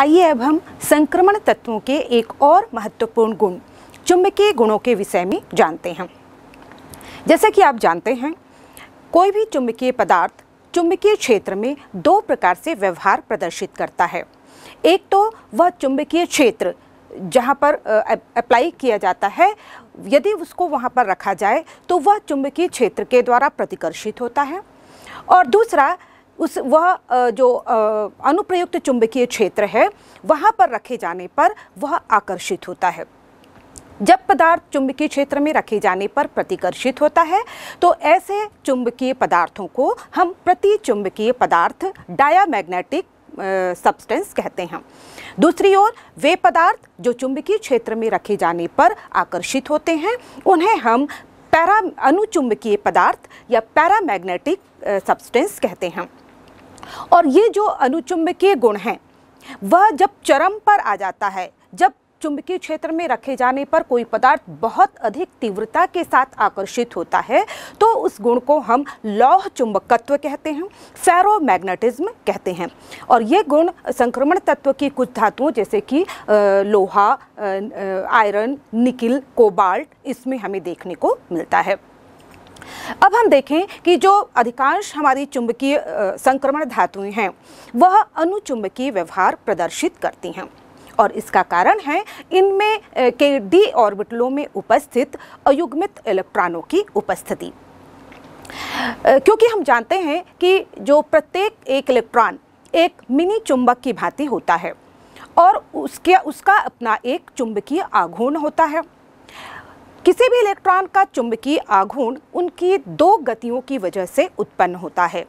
आइए अब हम संक्रमण तत्वों के एक और महत्वपूर्ण गुण चुंबकीय गुणों के विषय में जानते हैं जैसा कि आप जानते हैं कोई भी चुंबकीय पदार्थ चुंबकीय क्षेत्र में दो प्रकार से व्यवहार प्रदर्शित करता है एक तो वह चुंबकीय क्षेत्र जहाँ पर अप्लाई किया जाता है यदि उसको वहाँ पर रखा जाए तो वह चुंबकीय क्षेत्र के द्वारा प्रतिकर्षित होता है और दूसरा उस वह जो अनुप्रयुक्त चुंबकीय क्षेत्र है वहाँ पर रखे जाने पर वह आकर्षित होता है जब पदार्थ चुंबकीय क्षेत्र में रखे जाने पर प्रतिकर्षित होता है तो ऐसे चुंबकीय पदार्थों को हम प्रति चुंबकीय पदार्थ डायामैग्नेटिक सब्सटेंस कहते हैं दूसरी ओर वे पदार्थ जो चुंबकीय क्षेत्र में रखे जाने पर आकर्षित होते हैं उन्हें हम पैरा अनुचुंबकीय पदार्थ या पैरामैग्नेटिक सब्सटेंस कहते हैं और ये जो अनुचुंबकीय गुण हैं वह जब चरम पर आ जाता है जब चुंबकीय क्षेत्र में रखे जाने पर कोई पदार्थ बहुत अधिक तीव्रता के साथ आकर्षित होता है तो उस गुण को हम लौह चुंबकत्व कहते हैं फेरोमैग्नेटिज्म कहते हैं और ये गुण संक्रमण तत्व की कुछ धातुओं जैसे कि लोहा आयरन निकिल कोबाल्ट इसमें हमें देखने को मिलता है अब हम देखें कि जो अधिकांश हमारी चुंबकीय संक्रमण धातुएं हैं वह अनुचुंबकीय व्यवहार प्रदर्शित करती हैं और इसका कारण है इनमें के डी ऑर्बिटलों में उपस्थित अयुग्मित इलेक्ट्रॉनों की उपस्थिति क्योंकि हम जानते हैं कि जो प्रत्येक एक इलेक्ट्रॉन एक मिनी चुंबक की भांति होता है और उसके उसका अपना एक चुंबकीय आघूर्ण होता है किसी भी इलेक्ट्रॉन का चुंबकीय आघूर्ण उनकी दो गतियों की वजह से उत्पन्न होता है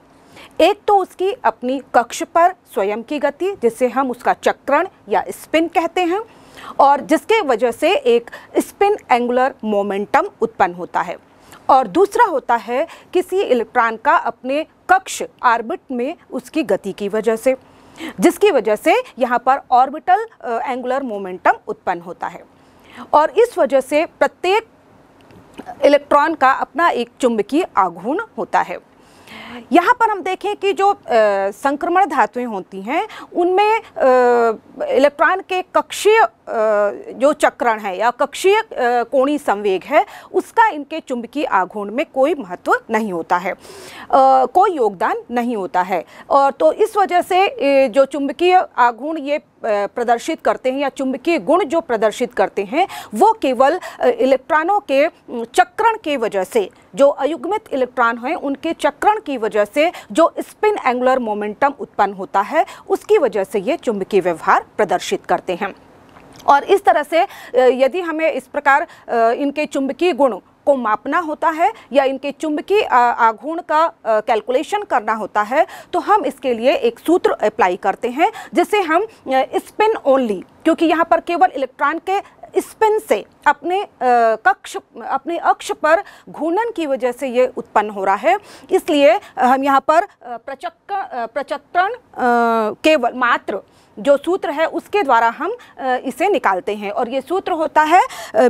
एक तो उसकी अपनी कक्ष पर स्वयं की गति जिसे हम उसका चक्रण या स्पिन कहते हैं और जिसके वजह से एक स्पिन एंगुलर मोमेंटम उत्पन्न होता है और दूसरा होता है किसी इलेक्ट्रॉन का अपने कक्ष आर्बिट में उसकी गति की वजह से जिसकी वजह से यहाँ पर ऑर्बिटल एंगुलर मोमेंटम उत्पन्न होता है और इस वजह से प्रत्येक इलेक्ट्रॉन का अपना एक चुंबकीय आघूर्ण होता है यहाँ पर हम देखें कि जो संक्रमण धातुएं होती हैं उनमें इलेक्ट्रॉन के कक्षीय जो चक्रण है या कक्षीय कोणी संवेग है उसका इनके चुंबकीय आघूर्ण में कोई महत्व नहीं होता है कोई योगदान नहीं होता है और तो इस वजह से जो चुंबकीय आघूर्ण ये प्रदर्शित करते हैं या चुंबकीय गुण जो प्रदर्शित करते हैं वो केवल इलेक्ट्रॉनों के चक्रण के वजह से जो अयुग्मित इलेक्ट्रॉन हैं उनके चक्रण की वजह से जो स्पिन एंगुलर मोमेंटम उत्पन्न होता है उसकी वजह से ये चुंबकीय व्यवहार प्रदर्शित करते हैं और इस तरह से यदि हमें इस प्रकार इनके चुंबकीय गुण को मापना होता है या इनके चुंबकीय आघूर्ण का कैलकुलेशन करना होता है तो हम इसके लिए एक सूत्र अप्लाई करते हैं जिसे हम स्पिन ओनली क्योंकि यहाँ पर केवल इलेक्ट्रॉन के स्पिन से अपने कक्ष अपने अक्ष पर घूर्णन की वजह से ये उत्पन्न हो रहा है इसलिए हम यहाँ पर प्रचक् प्रचक्रण केवल मात्र जो सूत्र है उसके द्वारा हम इसे निकालते हैं और ये सूत्र होता है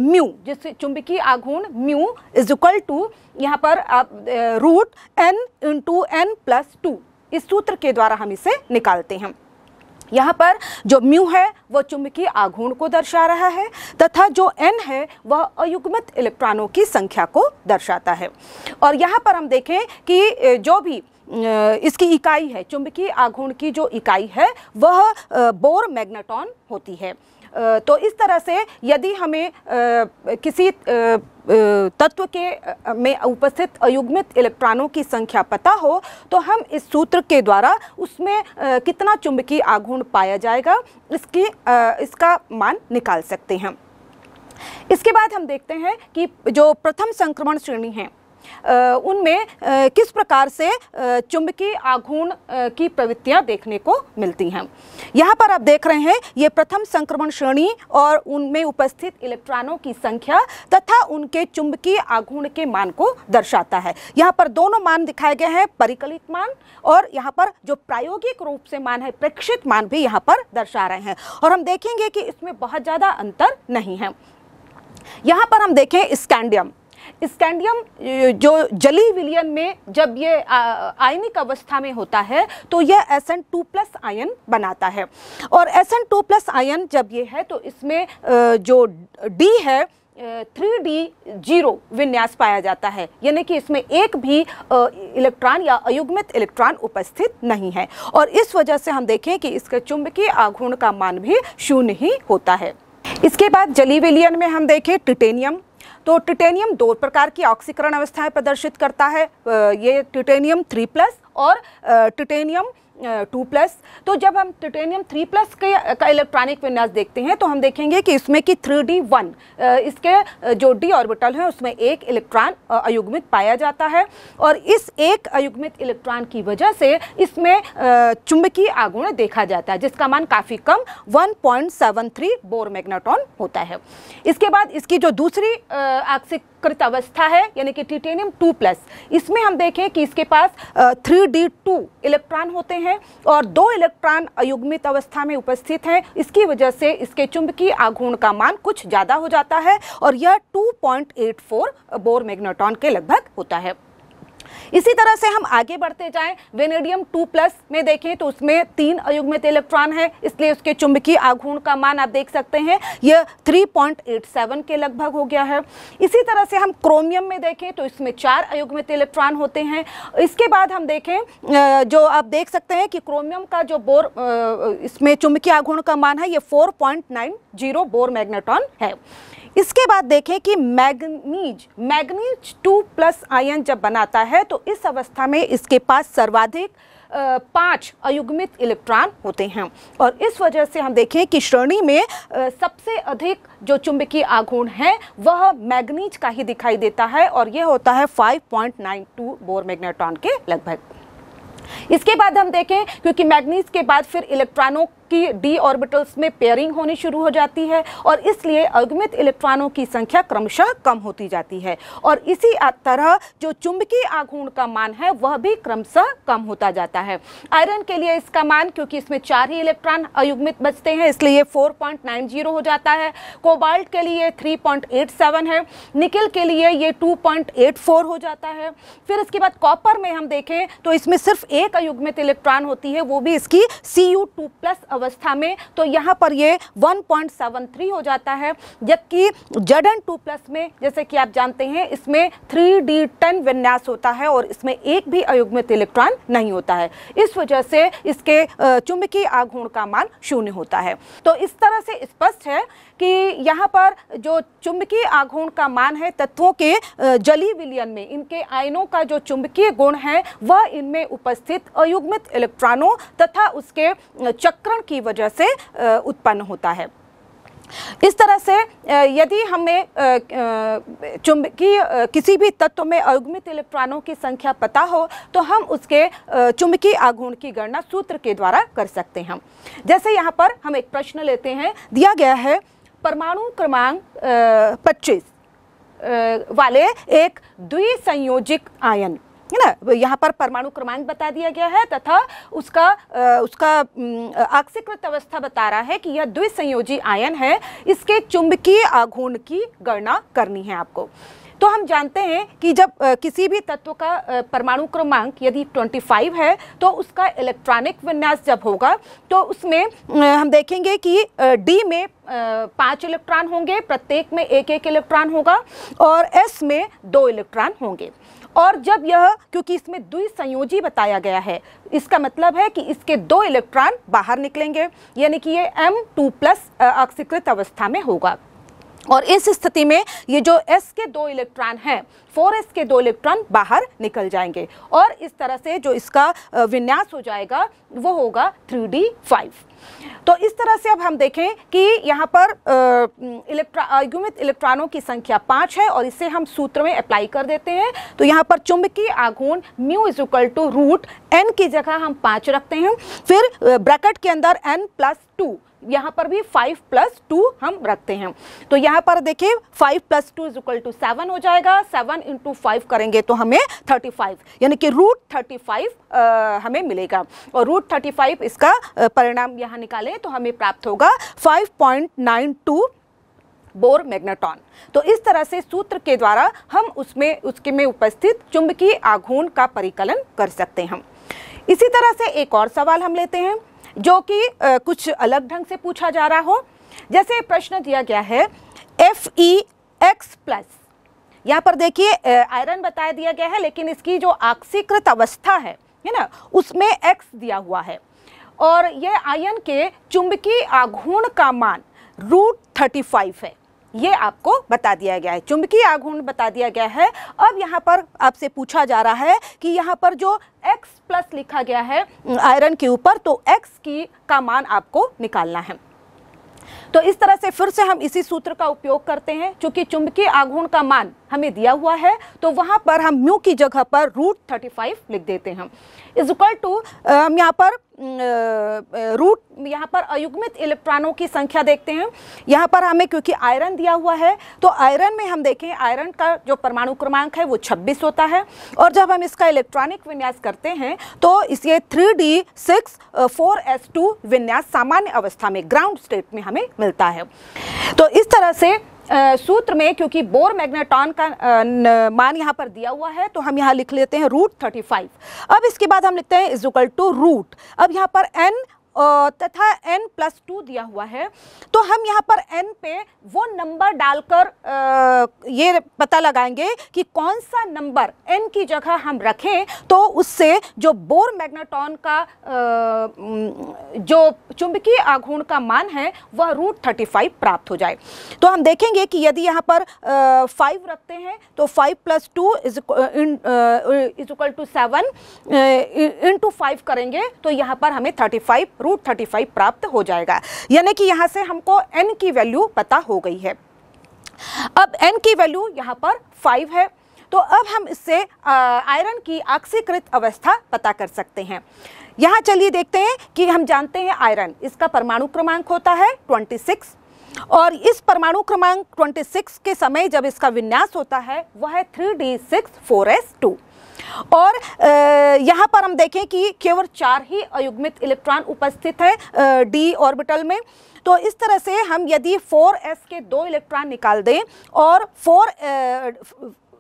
म्यू जिससे चुंबकीय आघूर्ण म्यू इज इक्वल टू यहाँ पर आप root N into N plus two इस सूत्र के द्वारा हम इसे निकालते हैं यहाँ पर जो म्यू है वह चुंबकीय आघूर्ण को दर्शा रहा है तथा जो एन है वह अयुग्मित इलेक्ट्रॉनों की संख्या को दर्शाता है और यहाँ पर हम देखें कि जो भी इसकी इकाई है चुंबकीय आघूर्ण की जो इकाई है वह बोर मैग्नेटॉन होती है तो इस तरह से यदि हमें किसी तत्व के में उपस्थित अयुग्मित इलेक्ट्रॉनों की संख्या पता हो तो हम इस सूत्र के द्वारा उसमें कितना चुंबकीय आघूर्ण पाया जाएगा इसकी इसका मान निकाल सकते हैं इसके बाद हम देखते हैं कि जो प्रथम संक्रमण श्रेणी है उनमें किस प्रकार से चुंबकीय आघूर्ण की प्रवृत्तियां देखने को मिलती हैं यहाँ पर आप देख रहे हैं ये प्रथम संक्रमण श्रेणी और उनमें उपस्थित इलेक्ट्रॉनों की संख्या तथा उनके चुंबकीय आघूर्ण के मान को दर्शाता है यहाँ पर दोनों मान दिखाए गए हैं परिकलित मान और यहाँ पर जो प्रायोगिक रूप से मान है प्रेक्षित मान भी यहाँ पर दर्शा रहे हैं और हम देखेंगे कि इसमें बहुत ज़्यादा अंतर नहीं है यहाँ पर हम देखें स्कैंडियम स्कैंडियम जो जली विलियन में जब ये आयनिक अवस्था में होता है तो यह एस एन टू प्लस आयन बनाता है और एस एन टू प्लस आयन जब ये है तो इसमें जो डी है थ्री डी जीरो विन्यास पाया जाता है यानी कि इसमें एक भी इलेक्ट्रॉन या अयुग्मित इलेक्ट्रॉन उपस्थित नहीं है और इस वजह से हम देखें कि इसके चुंबकीय आघूर्ण का मान भी शून्य ही होता है इसके बाद जलीविलियन में हम देखें टिटेनियम तो टिटेनियम दो प्रकार की ऑक्सीकरण अवस्थाएं प्रदर्शित करता है ये टिटेनियम थ्री प्लस और टिटेनियम टू प्लस तो जब हम टिटेनियम थ्री प्लस के का इलेक्ट्रॉनिक विन्यास देखते हैं तो हम देखेंगे कि इसमें कि थ्री डी वन इसके जो डी ऑर्बिटल है उसमें एक इलेक्ट्रॉन अयुग्मित पाया जाता है और इस एक अयुग्मित इलेक्ट्रॉन की वजह से इसमें चुंबकीय आगुण देखा जाता है जिसका मान काफ़ी कम थ्री बोर मैग्नाटॉन होता है इसके बाद इसकी जो दूसरी आक्सिक कृत अवस्था है यानी कि टिटेनियम टू प्लस इसमें हम देखें कि इसके पास थ्री डी टू इलेक्ट्रॉन होते हैं और दो इलेक्ट्रॉन अयुग्मित अवस्था में उपस्थित हैं इसकी वजह से इसके चुंबकीय आघूर्ण का मान कुछ ज़्यादा हो जाता है और यह 2.84 बोर मैग्नेटॉन के लगभग होता है इसी तरह से हम आगे बढ़ते जाएं वेनेडियम टू प्लस में देखें तो उसमें तीन अयुग्मित इलेक्ट्रॉन है इसलिए उसके चुंबकीय आघूर्ण का मान आप देख सकते हैं यह 3.87 के लगभग हो गया है इसी तरह से हम क्रोमियम में देखें तो इसमें चार अयुग्मित इलेक्ट्रॉन होते हैं इसके बाद हम देखें जो आप देख सकते हैं कि क्रोमियम का जो बोर इसमें चुंबकीय आघूर्ण का मान है ये 4.90 बोर मैग्नेटॉन है इसके बाद देखें कि मैग्नीज मैग्नीज टू प्लस आयन जब बनाता है तो इस अवस्था में इसके पास सर्वाधिक पांच अयुग्मित इलेक्ट्रॉन होते हैं और इस वजह से हम देखें कि श्रेणी में सबसे अधिक जो चुंबकीय आघूर्ण है वह मैग्नीज का ही दिखाई देता है और यह होता है 5.92 बोर मैग्नेट्रॉन के लगभग इसके बाद हम देखें क्योंकि मैग्नीज के बाद फिर इलेक्ट्रॉनों की डी ऑर्बिटल्स में पेयरिंग होनी शुरू हो जाती है और इसलिए अगमित इलेक्ट्रॉनों की संख्या क्रमशः कम होती जाती है और इसी तरह जो चुंबकीय आघूर्ण का मान है वह भी क्रमशः कम होता जाता है आयरन के लिए इसका मान क्योंकि इसमें चार ही इलेक्ट्रॉन अयुग्मित बचते हैं इसलिए फोर हो जाता है कोबाल्ट के लिए थ्री है निकल के लिए ये फोर हो जाता है फिर इसके बाद कॉपर में हम देखें तो इसमें सिर्फ एक अयुग्मित इलेक्ट्रॉन होती है वो भी इसकी सी यू टू प्लस अवस्था में तो यहाँ पर ये 1.73 हो जाता है जबकि जडन टू प्लस में जैसे कि आप जानते हैं इसमें थ्री डी टेन विन्यास होता है और इसमें एक भी अयुग्मित इलेक्ट्रॉन नहीं होता है इस वजह से इसके चुंबकीय आघूर्ण का मान शून्य होता है तो इस तरह से स्पष्ट है कि यहाँ पर जो चुंबकीय आघूर्ण का मान है तत्वों के जली विलियन में इनके आयनों का जो चुंबकीय गुण है वह इनमें उपस्थित अयुग्मित इलेक्ट्रॉनों तथा उसके चक्रण की वजह से उत्पन्न होता है इस तरह से यदि हमें चुंबकीय किसी भी तत्व में अयुग्मित इलेक्ट्रॉनों की संख्या पता हो तो हम उसके चुंबकीय आघूर्ण की गणना सूत्र के द्वारा कर सकते हैं जैसे यहाँ पर हम एक प्रश्न लेते हैं दिया गया है परमाणु क्रमांक 25 वाले एक द्विसंयोजिक आयन है ना यहाँ पर परमाणु क्रमांक बता दिया गया है तथा उसका आ, उसका आक्सीकृत अवस्था बता रहा है कि यह द्विसंयोजी आयन है इसके चुंबकीय आघूर्ण की गणना करनी है आपको तो हम जानते हैं कि जब किसी भी तत्व का परमाणु क्रमांक यदि 25 है तो उसका इलेक्ट्रॉनिक विन्यास जब होगा तो उसमें हम देखेंगे कि डी में पाँच इलेक्ट्रॉन होंगे प्रत्येक में एक एक इलेक्ट्रॉन होगा और एस में दो इलेक्ट्रॉन होंगे और जब यह क्योंकि इसमें द्विसंयोजी बताया गया है इसका मतलब है कि इसके दो इलेक्ट्रॉन बाहर निकलेंगे यानी कि ये एम टू प्लस अवस्था में होगा और इस स्थिति में ये जो एस के दो इलेक्ट्रॉन हैं फोर एस के दो इलेक्ट्रॉन बाहर निकल जाएंगे और इस तरह से जो इसका विन्यास हो जाएगा वो होगा थ्री डी फाइव तो इस तरह से अब हम देखें कि यहाँ पर युमित इलेक्ट्रॉनों की संख्या पाँच है और इसे हम सूत्र में अप्लाई कर देते हैं तो यहाँ पर चुंबकीय आघूर्ण mu is equal to root N की जगह हम पाँच रखते हैं फिर ब्रैकेट के अंदर एन प्लस टू यहाँ पर भी फाइव प्लस टू हम रखते हैं तो यहाँ पर देखिए five plus two is equal to seven हो जाएगा सेवन इंटू फाइव करेंगे तो हमें थर्टी फाइव यानी कि रूट थर्टी फाइव हमें मिलेगा और रूट थर्टी फाइव इसका परिणाम यहाँ निकालें तो हमें प्राप्त होगा five point nine two Bohr magneton तो इस तरह से सूत्र के द्वारा हम उसमें उसके में उपस्थित चुंबकीय आघूर्ण का परिकलन कर सकते हैं इसी तरह से एक और सवाल हम लेते हैं जो कि कुछ अलग ढंग से पूछा जा रहा हो जैसे प्रश्न दिया गया है एफ ई एक्स प्लस यहाँ पर देखिए आयरन बताया दिया गया है लेकिन इसकी जो आक्सीकृत अवस्था है है ना उसमें एक्स दिया हुआ है और यह आयन के चुंबकीय आघूर्ण का मान रूट थर्टी फाइव है ये आपको बता दिया गया है चुंबकीय आघूर्ण बता दिया गया है अब यहाँ पर आपसे पूछा जा रहा है कि यहाँ पर जो x प्लस लिखा गया है आयरन के ऊपर तो x की का मान आपको निकालना है तो इस तरह से फिर से हम इसी सूत्र का उपयोग करते हैं क्योंकि चुंबकीय आघूर्ण का मान हमें दिया हुआ है तो वहाँ पर हम म्यू की जगह पर रूट थर्टी फाइव लिख देते हैं इज इक्वल टू हम यहाँ पर रूट यहाँ पर अयुग्मित इलेक्ट्रॉनों की संख्या देखते हैं यहाँ पर हमें क्योंकि आयरन दिया हुआ है तो आयरन में हम देखें आयरन का जो परमाणु क्रमांक है वो 26 होता है और जब हम इसका इलेक्ट्रॉनिक विन्यास करते हैं तो इसे three D six four S two विन्यास सामान्य अवस्था में ग्राउंड स्टेट में हमें मिलता है तो इस तरह से सूत्र में क्योंकि बोर मैग्नेटॉन का मान यहाँ पर दिया हुआ है तो हम यहाँ लिख लेते हैं रूट थर्टी फाइव अब इसके बाद हम लिखते हैं इजुकल टू रूट अब यहाँ पर एन तथा एन प्लस टू दिया हुआ है तो हम यहाँ पर एन पे वो नंबर डालकर ये पता लगाएंगे कि कौन सा नंबर एन की जगह हम रखें तो उससे जो बोर मैग्नेटॉन का जो चुंबकीय आघूर्ण का मान है वह रूट थर्टी फाइव प्राप्त हो जाए तो हम देखेंगे कि यदि यहाँ पर फाइव रखते हैं तो five plus two is equal to seven into five करेंगे तो यहाँ पर हमें thirty five root thirty five प्राप्त हो जाएगा यानी कि यहाँ से हमको एन की वैल्यू पता हो गई है अब एन की वैल्यू यहाँ पर फाइव है तो अब हम इससे आयरन की आक्सीकृत अवस्था पता कर सकते हैं यहाँ चलिए देखते हैं कि हम जानते हैं आयरन इसका परमाणु क्रमांक होता है 26 और इस परमाणु क्रमांक 26 के समय जब इसका विन्यास होता है वह है three D six four S two और यहाँ पर हम देखें कि केवल चार ही अयुग्मित इलेक्ट्रॉन उपस्थित है डी ऑर्बिटल में तो इस तरह से हम यदि 4s के दो इलेक्ट्रॉन निकाल दें और 4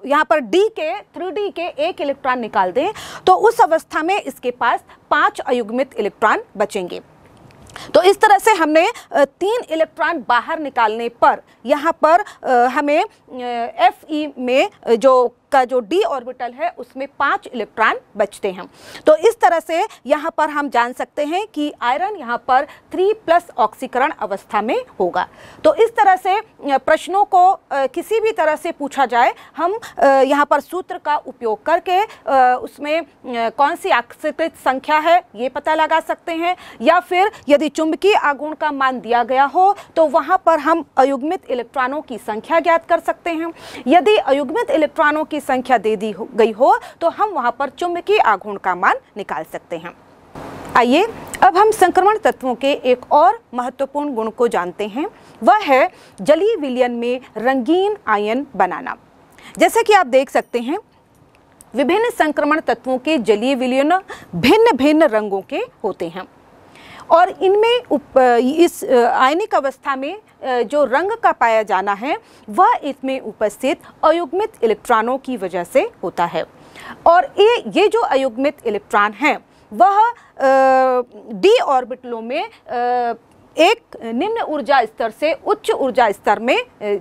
यहाँ पर डी के थ्री डी के एक इलेक्ट्रॉन निकाल दें तो उस अवस्था में इसके पास पांच अयुग्मित इलेक्ट्रॉन बचेंगे तो इस तरह से हमने तीन इलेक्ट्रॉन बाहर निकालने पर यहाँ पर हमें एफ ई में जो इसका जो डी ऑर्बिटल है उसमें पांच इलेक्ट्रॉन बचते हैं तो इस तरह से यहाँ पर हम जान सकते हैं कि आयरन यहाँ पर थ्री प्लस ऑक्सीकरण अवस्था में होगा तो इस तरह से प्रश्नों को किसी भी तरह से पूछा जाए हम यहाँ पर सूत्र का उपयोग करके उसमें कौन सी आकृत संख्या है ये पता लगा सकते हैं या फिर यदि चुंबकीय आगुण का मान दिया गया हो तो वहाँ पर हम अयुग्मित इलेक्ट्रॉनों की संख्या ज्ञात कर सकते हैं यदि अयुग्मित इलेक्ट्रॉनों की संख्या दे दी गई हो तो हम वहाँ पर चुंबकीय आघूर्ण का मान निकाल सकते हैं आइए अब हम संक्रमण तत्वों के एक और महत्वपूर्ण गुण को जानते हैं वह है जलीय विलयन में रंगीन आयन बनाना जैसे कि आप देख सकते हैं विभिन्न संक्रमण तत्वों के जलीय विलयन भिन्न भिन्न रंगों के होते हैं और इनमें इस आयनिक अवस्था में जो रंग का पाया जाना है वह इसमें उपस्थित अयुग्मित इलेक्ट्रॉनों की वजह से होता है और ये ये जो अयुग्मित इलेक्ट्रॉन हैं वह डी ऑर्बिटलों में आ, एक निम्न ऊर्जा स्तर से उच्च ऊर्जा स्तर में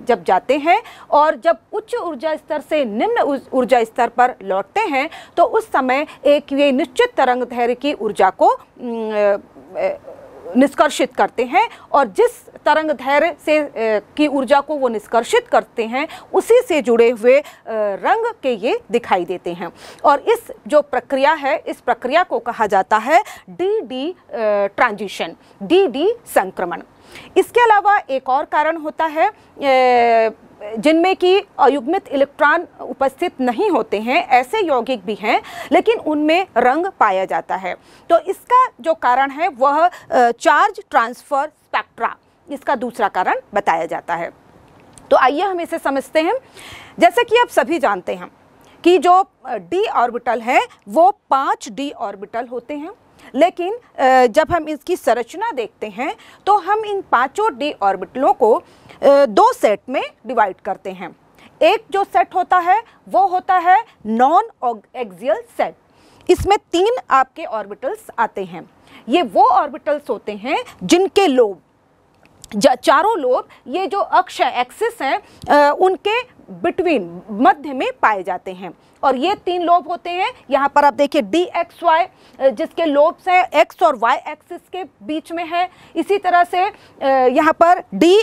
जब जाते हैं और जब उच्च ऊर्जा स्तर से निम्न ऊर्जा स्तर पर लौटते हैं तो उस समय एक ये निश्चित तरंग धैर्य की ऊर्जा को निष्कर्षित करते हैं और जिस तरंग धैर्य से की ऊर्जा को वो निष्कर्षित करते हैं उसी से जुड़े हुए रंग के ये दिखाई देते हैं और इस जो प्रक्रिया है इस प्रक्रिया को कहा जाता है D D transition D D संक्रमण इसके अलावा एक और कारण होता है जिनमें कि अयुग्मित इलेक्ट्रॉन उपस्थित नहीं होते हैं ऐसे यौगिक भी हैं लेकिन उनमें रंग पाया जाता है तो इसका जो कारण है वह चार्ज ट्रांसफ़र स्पेक्ट्रा इसका दूसरा कारण बताया जाता है तो आइए हम इसे समझते हैं जैसे कि आप सभी जानते हैं कि जो डी ऑर्बिटल है वो पाँच डी ऑर्बिटल होते हैं लेकिन जब हम इसकी संरचना देखते हैं तो हम इन पांचों डी ऑर्बिटलों को दो सेट में डिवाइड करते हैं एक जो सेट होता है वो होता है नॉन एक्सियल सेट इसमें तीन आपके ऑर्बिटल्स आते हैं ये वो ऑर्बिटल्स होते हैं जिनके लोब चारों लोब ये जो अक्ष एक्सिस हैं उनके बिटवीन मध्य में पाए जाते हैं और ये तीन लोब होते हैं यहाँ पर आप देखिए डी एक्स वाई जिसके लोब्स हैं एक्स और वाई एक्सिस के बीच में है इसी तरह से यहाँ पर डी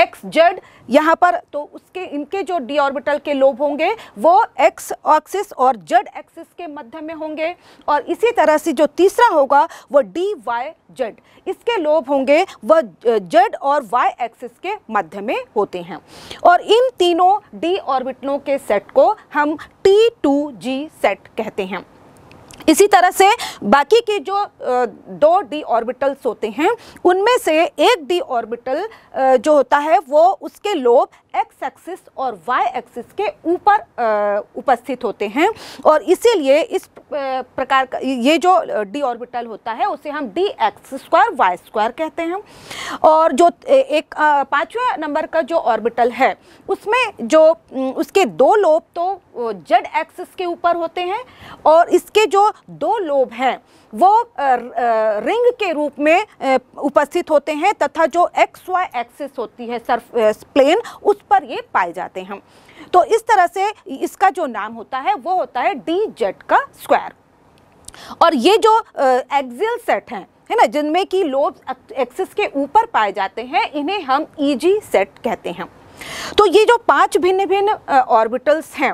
एक्स जेड यहाँ पर तो उसके इनके जो डी ऑर्बिटल के लोब होंगे वो एक्स एक्सिस और जेड एक्सिस के मध्य में होंगे और इसी तरह से जो तीसरा होगा वो डी वाई जेड इसके लोब होंगे वो जेड और वाई एक्सिस के मध्य में होते हैं और इन तीनों डी ऑर्बिटलों के सेट को हम हम टी टू जी सेट कहते हैं इसी तरह से बाकी के जो दो डी ऑर्बिटल्स होते हैं उनमें से एक डी ऑर्बिटल जो होता है वो उसके लोब एक्स एक्सिस और वाई एक्सिस के ऊपर उपस्थित होते हैं और इसीलिए इस प्रकार का ये जो डी ऑर्बिटल होता है उसे हम D X square Y square कहते हैं और जो एक पाँचवें नंबर का जो ऑर्बिटल है उसमें जो उसके दो लोब तो जेड एक्सिस के ऊपर होते हैं और इसके जो दो लोब हैं वो रिंग के रूप में उपस्थित होते हैं तथा जो एक्स वाई एक्सिस होती है सर्फ प्लेन उस पर ये पाए जाते हैं तो इस तरह से इसका जो नाम होता है वो होता है डी जेड का स्क्वायर और ये जो एक्सियल सेट हैं है ना जिनमें की लोब एक्सिस के ऊपर पाए जाते हैं इन्हें हम ई e सेट कहते हैं तो ये जो पांच भिन्न भिन्न ऑर्बिटल्स हैं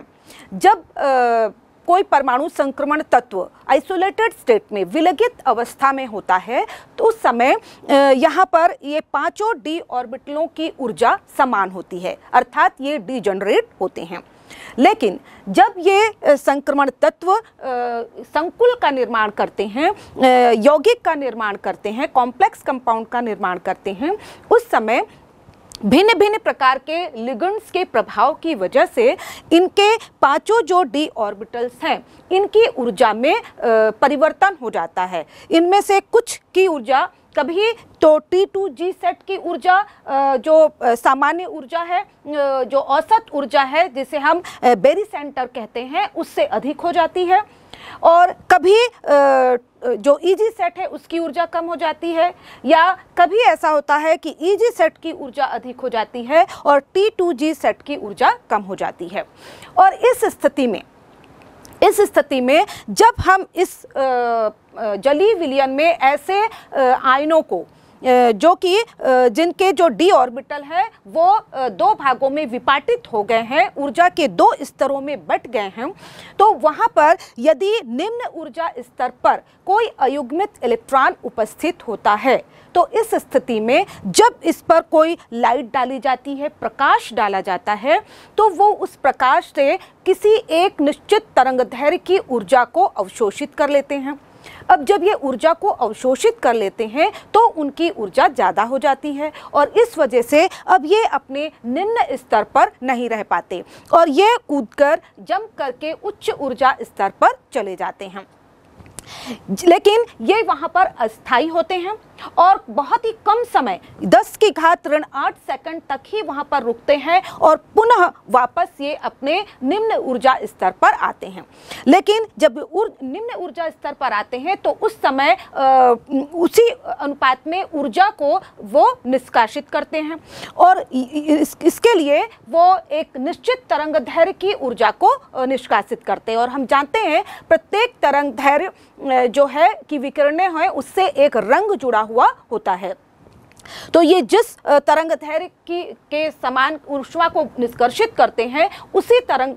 जब आ, कोई परमाणु संक्रमण तत्व आइसोलेटेड स्टेट में विलगित अवस्था में होता है तो उस समय यहाँ पर ये पांचों डी ऑर्बिटलों की ऊर्जा समान होती है अर्थात ये डी जनरेट होते हैं लेकिन जब ये संक्रमण तत्व संकुल का निर्माण करते हैं यौगिक का निर्माण करते हैं कॉम्प्लेक्स कंपाउंड का निर्माण करते हैं उस समय भिन्न भिन्न प्रकार के लिगंड्स के प्रभाव की वजह से इनके पांचों जो डी ऑर्बिटल्स हैं इनकी ऊर्जा में परिवर्तन हो जाता है इनमें से कुछ की ऊर्जा कभी तो टी टू जी सेट की ऊर्जा जो सामान्य ऊर्जा है जो औसत ऊर्जा है जिसे हम बेरी सेंटर कहते हैं उससे अधिक हो जाती है और कभी जो ईजी e सेट है उसकी ऊर्जा कम हो जाती है या कभी ऐसा होता है कि ईजी e सेट की ऊर्जा अधिक हो जाती है और टी टू जी सेट की ऊर्जा कम हो जाती है और इस स्थिति में इस स्थिति में जब हम इस जली विलियन में ऐसे आयनों को जो कि जिनके जो डी ऑर्बिटल है वो दो भागों में विपाटित हो गए हैं ऊर्जा के दो स्तरों में बट गए हैं तो वहाँ पर यदि निम्न ऊर्जा स्तर पर कोई अयुग्मित इलेक्ट्रॉन उपस्थित होता है तो इस स्थिति में जब इस पर कोई लाइट डाली जाती है प्रकाश डाला जाता है तो वो उस प्रकाश से किसी एक निश्चित तरंगधैर्य की ऊर्जा को अवशोषित कर लेते हैं अब जब ये ऊर्जा को अवशोषित कर लेते हैं तो उनकी ऊर्जा ज़्यादा हो जाती है और इस वजह से अब ये अपने निम्न स्तर पर नहीं रह पाते और ये कूदकर जंप करके उच्च ऊर्जा स्तर पर चले जाते हैं लेकिन ये वहाँ पर अस्थाई होते हैं और बहुत ही कम समय दस की घात ऋण आठ सेकंड तक ही वहां पर रुकते हैं और पुनः वापस ये अपने निम्न ऊर्जा स्तर पर आते हैं लेकिन जब उर, निम्न ऊर्जा स्तर पर आते हैं तो उस समय आ, उसी अनुपात में ऊर्जा को वो निष्कासित करते हैं और इस, इसके लिए वो एक निश्चित तरंग धैर्य की ऊर्जा को निष्कासित करते हैं और हम जानते हैं प्रत्येक तरंग धैर्य जो है कि विकिरणें हैं उससे एक रंग जुड़ा हुआ हुआ होता है तो ये जिस तरंग धैर्य की के समान ऊष्मा को निष्कर्षित करते हैं उसी तरंग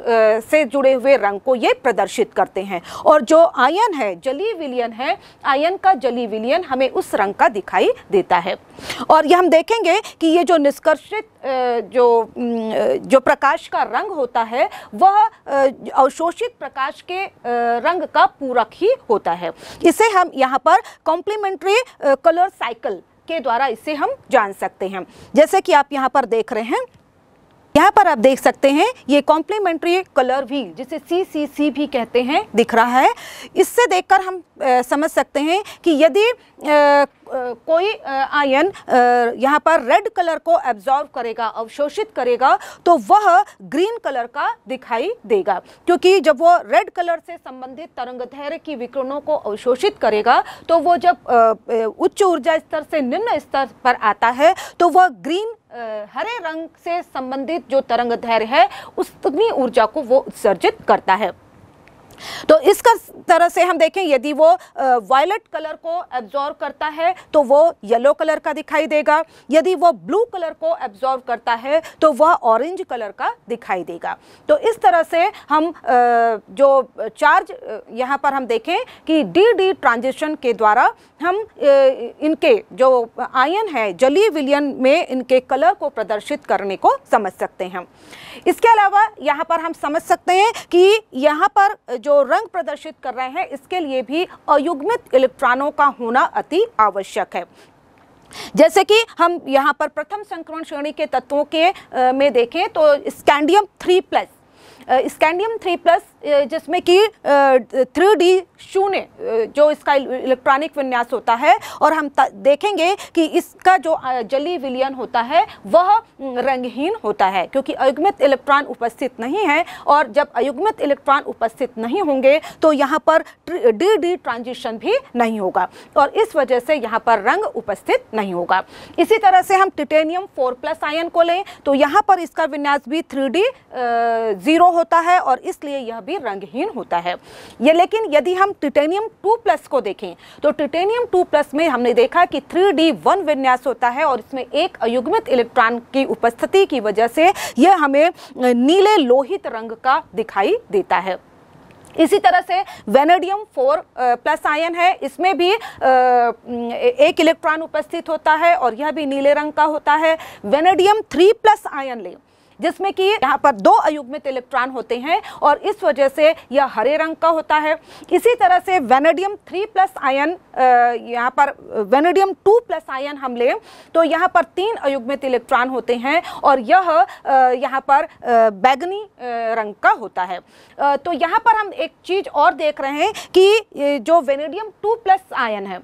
से जुड़े हुए रंग को ये प्रदर्शित करते हैं और जो आयन है जली विलियन है आयन का जली विलियन हमें उस रंग का दिखाई देता है और ये हम देखेंगे कि ये जो निष्कर्षित जो जो प्रकाश का रंग होता है वह अवशोषित प्रकाश के रंग का पूरक ही होता है इसे हम यहाँ पर कॉम्प्लीमेंट्री कलर साइकिल के द्वारा इसे हम जान सकते हैं जैसे कि आप यहाँ पर देख रहे हैं यहाँ पर आप देख सकते हैं ये कॉम्प्लीमेंट्री कलर भी जिसे सी सी सी भी कहते हैं दिख रहा है इससे देखकर हम आ, समझ सकते हैं कि यदि कोई आयन यहाँ पर रेड कलर को एब्जॉर्व करेगा अवशोषित करेगा तो वह ग्रीन कलर का दिखाई देगा क्योंकि जब वो रेड कलर से संबंधित तरंग धैर्य की विकिरणों को अवशोषित करेगा तो वो जब उच्च ऊर्जा स्तर से निम्न स्तर पर आता है तो वह ग्रीन हरे रंग से संबंधित जो तरंग धैर्य है उसमें ऊर्जा को वो उत्सर्जित करता है तो इसका तरह से हम देखें यदि वो वायलट कलर को एब्जॉर्व करता है तो वो येलो कलर का दिखाई देगा यदि वो ब्लू कलर को एब्जॉर्व करता है तो वह ऑरेंज कलर का दिखाई देगा तो इस तरह से हम जो चार्ज यहाँ पर हम देखें कि डी डी ट्रांजिशन के द्वारा हम इनके जो आयन है जलीय विलियन में इनके कलर को प्रदर्शित करने को समझ सकते हैं इसके अलावा यहाँ पर हम समझ सकते हैं कि यहाँ पर जो रंग प्रदर्शित कर रहे हैं इसके लिए भी अयुग्मित इलेक्ट्रॉनों का होना अति आवश्यक है जैसे कि हम यहाँ पर प्रथम संक्रमण श्रेणी के तत्वों के आ, में देखें तो scandium three plus scandium three plus जिसमें कि थ्री डी शून्य जो इसका इलेक्ट्रॉनिक विन्यास होता है और हम देखेंगे कि इसका जो जली विलियन होता है वह रंगहीन होता है क्योंकि अयुग्मित इलेक्ट्रॉन उपस्थित नहीं है और जब अयुग्मित इलेक्ट्रॉन उपस्थित नहीं होंगे तो यहाँ पर डी डी ट्रांजिशन भी नहीं होगा और इस वजह से यहाँ पर रंग उपस्थित नहीं होगा इसी तरह से हम टिटेनियम फोर प्लस आयन को लें तो यहाँ पर इसका विन्यास भी थ्री डी ज़ीरो होता है और इसलिए यह भी रंगहीन होता है ये लेकिन यदि हम टिटेनियम टू प्लस को देखें तो टिटेनियम टू प्लस में हमने देखा कि थ्री डी वन विन्यास होता है और इसमें एक अयुग्मित इलेक्ट्रॉन की उपस्थिति की वजह से यह हमें नीले लोहित रंग का दिखाई देता है इसी तरह से वेनेडियम फोर प्लस आयन है इसमें भी एक इलेक्ट्रॉन उपस्थित होता है और यह भी नीले रंग का होता है वेनेडियम थ्री प्लस आयन लें जिसमें कि यहाँ पर दो अयुग्मित इलेक्ट्रॉन होते हैं और इस वजह से यह हरे रंग का होता है इसी तरह से वेनेडियम थ्री प्लस आयन यहाँ पर वेनेडियम टू प्लस आयन हम लें तो यहाँ पर तीन अयुग्मित इलेक्ट्रॉन होते हैं और यह यहाँ पर बैगनी रंग का होता है तो यहाँ पर हम एक चीज़ और देख रहे हैं कि जो वेनेडियम टू प्लस आयन है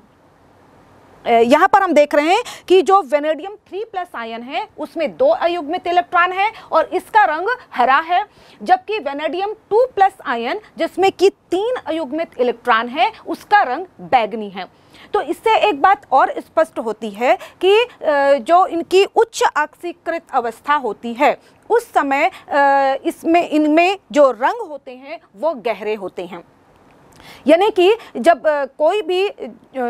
यहाँ पर हम देख रहे हैं कि जो वेनेडियम थ्री प्लस आयन है उसमें दो अयुग्मित इलेक्ट्रॉन है और इसका रंग हरा है जबकि वेनेडियम टू प्लस आयन जिसमें कि तीन अयुग्मित इलेक्ट्रॉन है उसका रंग बैगनी है तो इससे एक बात और स्पष्ट होती है कि जो इनकी उच्च आक्सीकृत अवस्था होती है उस समय इसमें इनमें जो रंग होते हैं वो गहरे होते हैं यानी कि जब कोई भी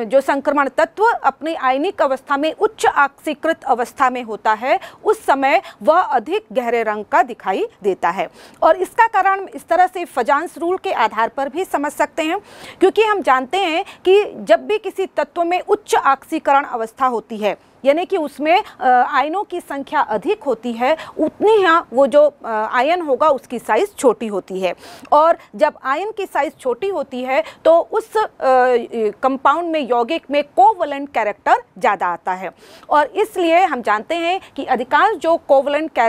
जो संक्रमण तत्व अपनी आयनिक अवस्था में उच्च आक्सीकृत अवस्था में होता है उस समय वह अधिक गहरे रंग का दिखाई देता है और इसका कारण इस तरह से फजांस रूल के आधार पर भी समझ सकते हैं क्योंकि हम जानते हैं कि जब भी किसी तत्व में उच्च आक्सीकरण अवस्था होती है यानी कि उसमें आयनों की संख्या अधिक होती है उतनी यहाँ वो जो आयन होगा उसकी साइज़ छोटी होती है और जब आयन की साइज़ छोटी होती है तो उस कंपाउंड में यौगिक में कोवलेंट कैरेक्टर ज़्यादा आता है और इसलिए हम जानते हैं कि अधिकांश जो कोवलेंट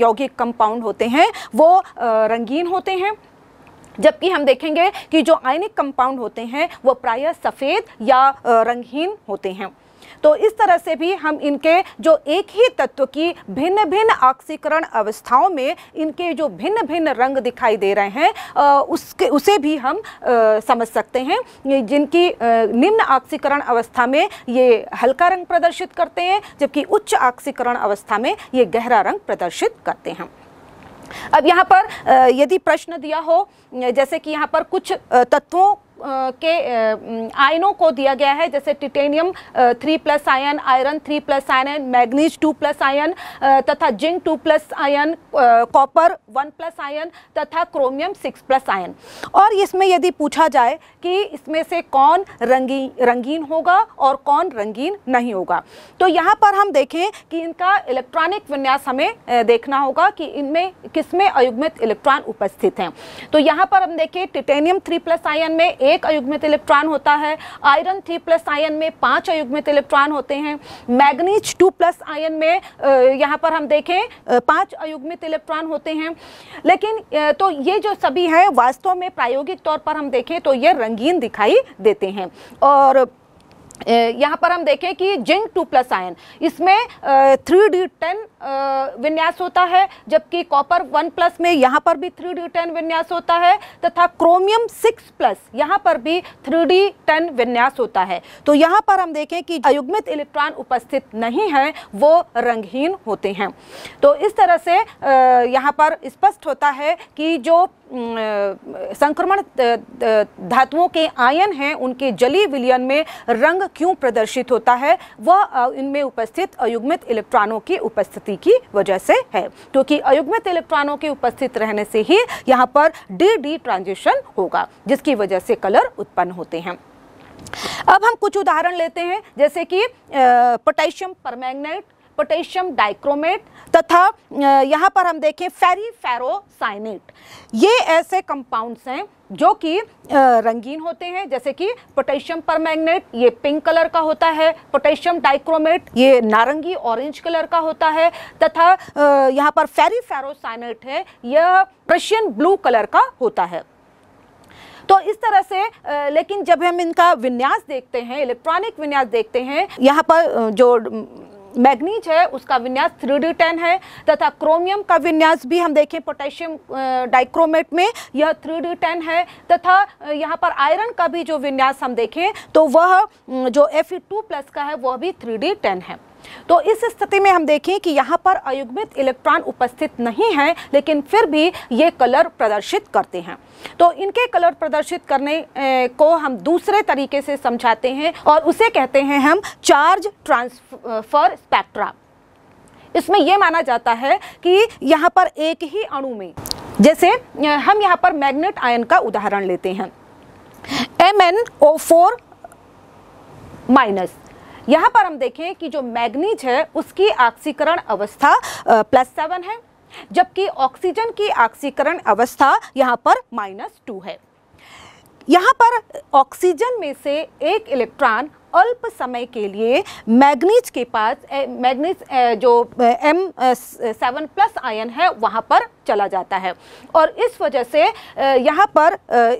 यौगिक कंपाउंड होते हैं वो रंगीन होते हैं जबकि हम देखेंगे कि जो आयनिक कंपाउंड होते हैं वो प्रायः सफ़ेद या रंगहीन होते हैं तो इस तरह से भी हम इनके जो एक ही तत्व की भिन्न भिन्न ऑक्सीकरण अवस्थाओं में इनके जो भिन्न भिन्न रंग दिखाई दे रहे हैं उसके उसे भी हम समझ सकते हैं जिनकी निम्न ऑक्सीकरण अवस्था में ये हल्का रंग प्रदर्शित करते हैं जबकि उच्च ऑक्सीकरण अवस्था में ये गहरा रंग प्रदर्शित करते हैं अब यहाँ पर यदि प्रश्न दिया हो जैसे कि यहाँ पर कुछ तत्वों के आयनों को दिया गया है जैसे titanium three plus ion iron three plus ion manganese two plus ion तथा zinc two plus ion copper one plus ion तथा क्रोमियम सिक्स प्लस आयन और इसमें यदि पूछा जाए कि इसमें से कौन रंगी रंगीन होगा और कौन रंगीन नहीं होगा तो यहाँ पर हम देखें कि इनका इलेक्ट्रॉनिक विन्यास हमें देखना होगा कि इनमें किसमें अयुग्मित इलेक्ट्रॉन उपस्थित हैं तो यहाँ पर हम देखें टिटेनियम थ्री प्लस आयन में एक अयुग्मित इलेक्ट्रॉन होता है आयरन थ्री प्लस आयन में पांच अयुग्मित इलेक्ट्रॉन होते हैं मैग्नीज टू प्लस आयन में यहाँ पर हम देखें पांच अयुग्मित इलेक्ट्रॉन होते हैं लेकिन तो ये जो सभी हैं वास्तव में प्रायोगिक तौर पर हम देखें तो ये रंगीन दिखाई देते हैं और यहाँ पर हम देखें कि जिंक टू प्लस आयन इसमें थ्री डी टेन विन्यास होता है जबकि कॉपर वन प्लस में यहाँ पर भी थ्री डी टेन विन्यास होता है तथा क्रोमियम सिक्स प्लस यहाँ पर भी थ्री डी टेन विन्यास होता है तो यहाँ पर हम देखें कि अयुग्मित इलेक्ट्रॉन उपस्थित नहीं हैं वो रंगहीन होते हैं तो इस तरह से यहाँ पर स्पष्ट होता है कि जो संक्रमण धातुओं के आयन हैं उनके जलीय विलयन में रंग क्यों प्रदर्शित होता है वह इनमें उपस्थित अयुग्मित इलेक्ट्रॉनों की उपस्थिति की वजह से है क्योंकि तो अयुग्मित इलेक्ट्रॉनों के उपस्थित रहने से ही यहाँ पर डी डी ट्रांजिशन होगा जिसकी वजह से कलर उत्पन्न होते हैं अब हम कुछ उदाहरण लेते हैं जैसे कि पोटेशियम परमैंगनेट पोटेशियम डाइक्रोमेट तथा यहाँ पर हम देखें फेरी फेरोसाइनेट ये ऐसे कंपाउंड्स हैं जो कि रंगीन होते हैं जैसे कि पोटेशियम परमैंगनेट ये पिंक कलर का होता है पोटेशियम डाइक्रोमेट ये नारंगी ऑरेंज कलर का होता है तथा यहाँ पर फेरी फेरोसाइनेट है यह प्रशियन ब्लू कलर का होता है तो इस तरह से लेकिन जब हम इनका विन्यास देखते हैं इलेक्ट्रॉनिक विन्यास देखते हैं यहाँ पर जो मैग्नीज है उसका विन्यास थ्री डी टेन है तथा क्रोमियम का विन्यास भी हम देखें पोटेशियम डाइक्रोमेट में यह थ्री डी टेन है तथा यहाँ पर आयरन का भी जो विन्यास हम देखें तो वह जो एफ टू प्लस का है वह भी थ्री डी टेन है तो इस स्थिति में हम देखें कि यहाँ पर अयुग्मित इलेक्ट्रॉन उपस्थित नहीं है लेकिन फिर भी ये कलर प्रदर्शित करते हैं तो इनके कलर प्रदर्शित करने को हम दूसरे तरीके से समझाते हैं और उसे कहते हैं हम चार्ज ट्रांसफर स्पेक्ट्रा इसमें यह माना जाता है कि यहाँ पर एक ही अणु में जैसे हम यहाँ पर मैग्नेट आयन का उदाहरण लेते हैं M N O four minus यहाँ पर हम देखें कि जो मैग्नीज है उसकी ऑक्सीकरण अवस्था प्लस सेवन है जबकि ऑक्सीजन की ऑक्सीकरण अवस्था यहाँ पर माइनस टू है यहाँ पर ऑक्सीजन में से एक इलेक्ट्रॉन अल्प समय के लिए मैग्नीज के पास मैग्नीज जो एम सेवन प्लस आयन है वहाँ पर चला जाता है और इस वजह से यहाँ पर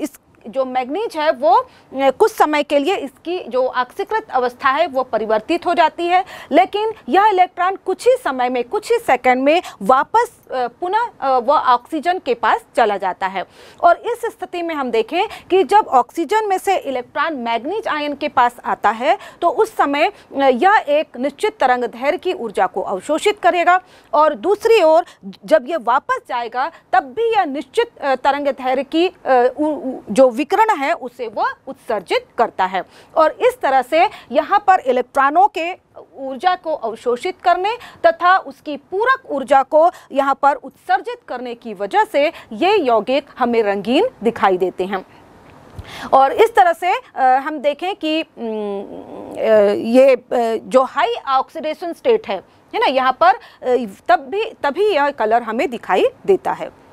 इस जो मैग्नीज है वो कुछ समय के लिए इसकी जो आक्सीकृत अवस्था है वो परिवर्तित हो जाती है लेकिन यह इलेक्ट्रॉन कुछ ही समय में कुछ ही सेकंड में वापस पुनः वह ऑक्सीजन के पास चला जाता है और इस स्थिति में हम देखें कि जब ऑक्सीजन में से इलेक्ट्रॉन मैग्नीज आयन के पास आता है तो उस समय यह एक निश्चित तरंग धैर्य की ऊर्जा को अवशोषित करेगा और दूसरी ओर जब यह वापस जाएगा तब भी यह निश्चित तरंग धैर्य की जो विकरण है उसे वह उत्सर्जित करता है और इस तरह से यहाँ पर इलेक्ट्रॉनों के ऊर्जा को अवशोषित करने तथा उसकी पूरक ऊर्जा को यहाँ पर उत्सर्जित करने की वजह से ये यौगिक हमें रंगीन दिखाई देते हैं और इस तरह से हम देखें कि ये जो हाई ऑक्सीडेशन स्टेट है है ना यहाँ पर तब भी तभी यह कलर हमें दिखाई देता है